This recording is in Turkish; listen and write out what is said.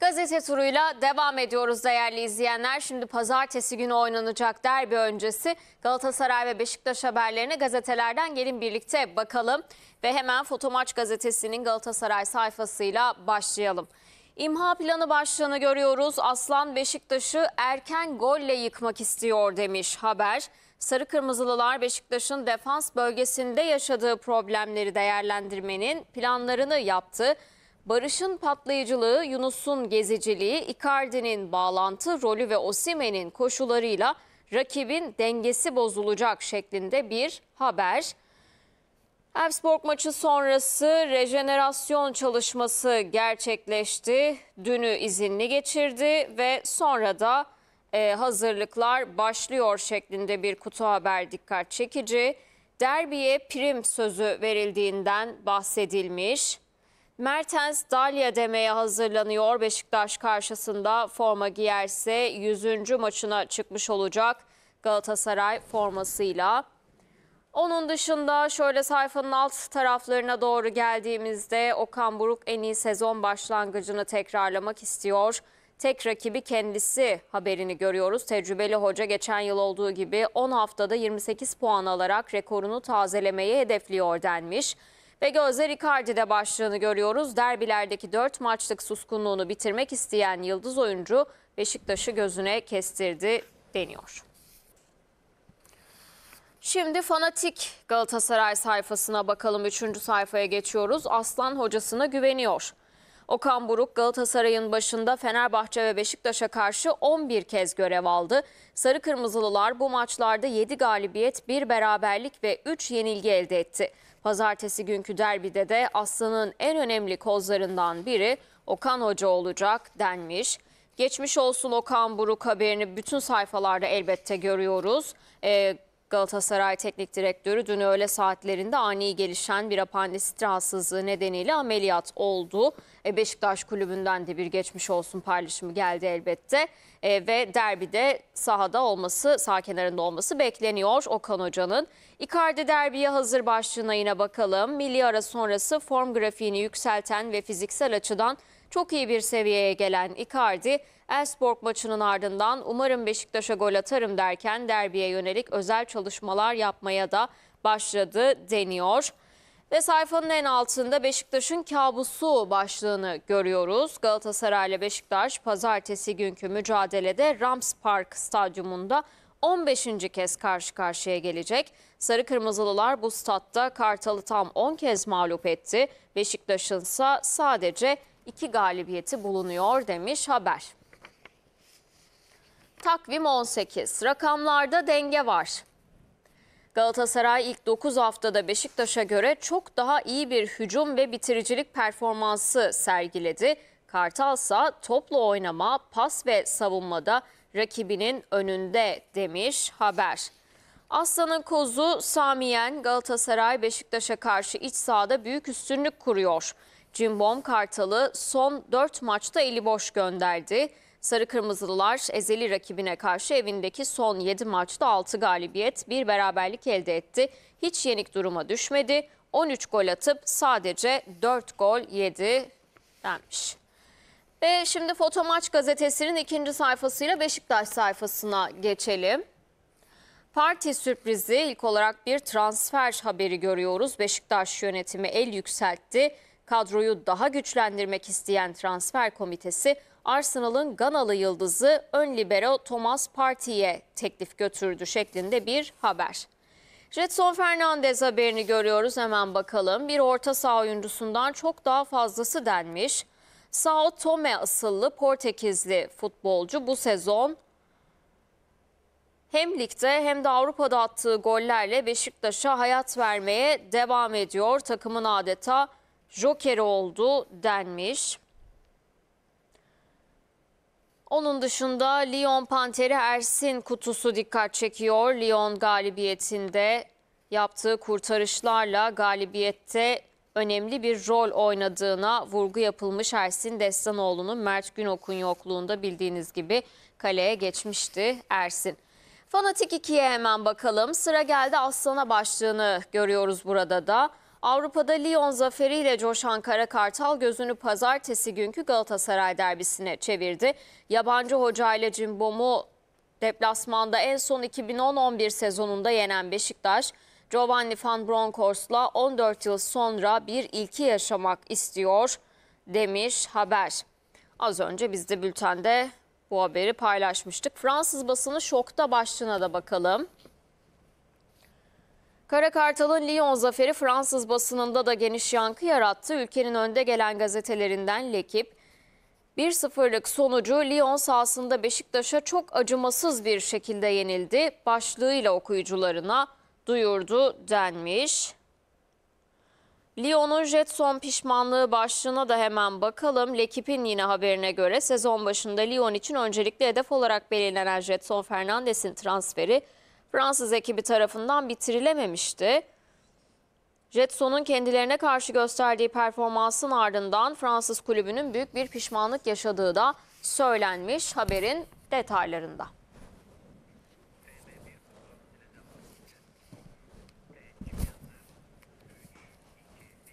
Gazete turuyla devam ediyoruz değerli izleyenler. Şimdi pazartesi günü oynanacak derbi öncesi Galatasaray ve Beşiktaş haberlerini gazetelerden gelin birlikte bakalım. Ve hemen Fotomaç gazetesinin Galatasaray sayfasıyla başlayalım. İmha planı başlığını görüyoruz. Aslan Beşiktaş'ı erken golle yıkmak istiyor demiş haber. Sarı Kırmızılılar Beşiktaş'ın defans bölgesinde yaşadığı problemleri değerlendirmenin planlarını yaptı. Barış'ın patlayıcılığı, Yunus'un geziciliği, Icardi'nin bağlantı rolü ve Osimen'in koşularıyla rakibin dengesi bozulacak şeklinde bir haber. Elfsborg maçı sonrası rejenerasyon çalışması gerçekleşti. Dünü izinli geçirdi ve sonra da e, hazırlıklar başlıyor şeklinde bir kutu haber dikkat çekici. Derbiye prim sözü verildiğinden bahsedilmiş. Mertens Dalia demeye hazırlanıyor. Beşiktaş karşısında forma giyerse 100. maçına çıkmış olacak Galatasaray formasıyla. Onun dışında şöyle sayfanın alt taraflarına doğru geldiğimizde Okan Buruk en iyi sezon başlangıcını tekrarlamak istiyor. Tek rakibi kendisi haberini görüyoruz. Tecrübeli hoca geçen yıl olduğu gibi 10 haftada 28 puan alarak rekorunu tazelemeyi hedefliyor denmiş. Ve Gözde Ricardi'de başlığını görüyoruz. Derbilerdeki 4 maçlık suskunluğunu bitirmek isteyen yıldız oyuncu Beşiktaş'ı gözüne kestirdi deniyor. Şimdi fanatik Galatasaray sayfasına bakalım. Üçüncü sayfaya geçiyoruz. Aslan hocasına güveniyor. Okan Buruk Galatasaray'ın başında Fenerbahçe ve Beşiktaş'a karşı 11 kez görev aldı. Sarı Kırmızılılar bu maçlarda 7 galibiyet, 1 beraberlik ve 3 yenilgi elde etti. Pazartesi günkü derbide de Aslan'ın en önemli kozlarından biri Okan Hoca olacak denmiş. Geçmiş olsun Okan Buruk haberini bütün sayfalarda elbette görüyoruz. Ee, Galatasaray Teknik Direktörü dün öğle saatlerinde ani gelişen bir apandisit rahatsızlığı nedeniyle ameliyat oldu. E, Beşiktaş kulübünden de bir geçmiş olsun paylaşımı geldi elbette. E, ve derbide sahada olması, sağ kenarında olması bekleniyor Okan Hoca'nın. Icardi derbiye hazır başlığına yine bakalım. Milli ara sonrası form grafiğini yükselten ve fiziksel açıdan çok iyi bir seviyeye gelen Icardi, Elfsborg maçının ardından umarım Beşiktaş'a gol atarım derken derbiye yönelik özel çalışmalar yapmaya da başladı deniyor. Ve sayfanın en altında Beşiktaş'ın kabusu başlığını görüyoruz. Galatasaray ile Beşiktaş pazartesi günkü mücadelede Rams Park stadyumunda 15. kez karşı karşıya gelecek. Sarı Kırmızılılar bu statta Kartal'ı tam 10 kez mağlup etti. Beşiktaş'ın ise sadece iki galibiyeti bulunuyor demiş haber. Takvim 18. Rakamlarda denge var. Galatasaray ilk 9 haftada Beşiktaş'a göre çok daha iyi bir hücum ve bitiricilik performansı sergiledi. Kartalsa, toplu oynama, pas ve savunmada rakibinin önünde demiş haber. Aslan'ın kozu Samiyen Galatasaray Beşiktaş'a karşı iç sahada büyük üstünlük kuruyor. Cimbom Kartal'ı son 4 maçta eli boş gönderdi. Sarı Kırmızılılar ezeli rakibine karşı evindeki son 7 maçta 6 galibiyet, 1 beraberlik elde etti. Hiç yenik duruma düşmedi. 13 gol atıp sadece 4 gol yedi denmiş. Ve şimdi Foto Maç gazetesinin ikinci sayfasıyla Beşiktaş sayfasına geçelim. Parti sürprizi ilk olarak bir transfer haberi görüyoruz. Beşiktaş yönetimi el yükseltti. Kadroyu daha güçlendirmek isteyen transfer komitesi Arsenal'ın Ganalı yıldızı ön libero Thomas Partey'e teklif götürdü şeklinde bir haber. Jetson Fernandez haberini görüyoruz hemen bakalım. Bir orta saha oyuncusundan çok daha fazlası denmiş. Sao Tome asıllı Portekizli futbolcu bu sezon hem ligde hem de Avrupa'da attığı gollerle Beşiktaş'a hayat vermeye devam ediyor. Takımın adeta joker oldu denmiş. Onun dışında Lyon Panteri Ersin kutusu dikkat çekiyor. Lyon galibiyetinde yaptığı kurtarışlarla galibiyette önemli bir rol oynadığına vurgu yapılmış Ersin Destanoğlu'nun Mert Günok'un yokluğunda bildiğiniz gibi kaleye geçmişti Ersin. Fanatik 2'ye hemen bakalım. Sıra geldi Aslan'a başlığını görüyoruz burada da. Avrupa'da Lyon zaferiyle coşan Kara Kartal gözünü pazartesi günkü Galatasaray derbisine çevirdi. Yabancı hoca ile Cimbom'u deplasmanda en son 2010-11 sezonunda yenen Beşiktaş, Giovanni van Bronckhorst'la 14 yıl sonra bir ilki yaşamak istiyor demiş haber. Az önce biz de bültende bu haberi paylaşmıştık. Fransız basını şokta başlığına da bakalım. Kara Kartal'ın Lyon zaferi Fransız basınında da geniş yankı yarattı. Ülkenin önde gelen gazetelerinden Lekip, 1-0'lık sonucu Lyon sahasında Beşiktaş'a çok acımasız bir şekilde yenildi. Başlığıyla okuyucularına duyurdu denmiş. Lyon'un Jetson pişmanlığı başlığına da hemen bakalım. Lekip'in yine haberine göre sezon başında Lyon için öncelikli hedef olarak belirlenen Jetson Fernandes'in transferi Fransız ekibi tarafından bitirilememişti. Jetson'un kendilerine karşı gösterdiği performansın ardından Fransız kulübünün büyük bir pişmanlık yaşadığı da söylenmiş haberin detaylarında.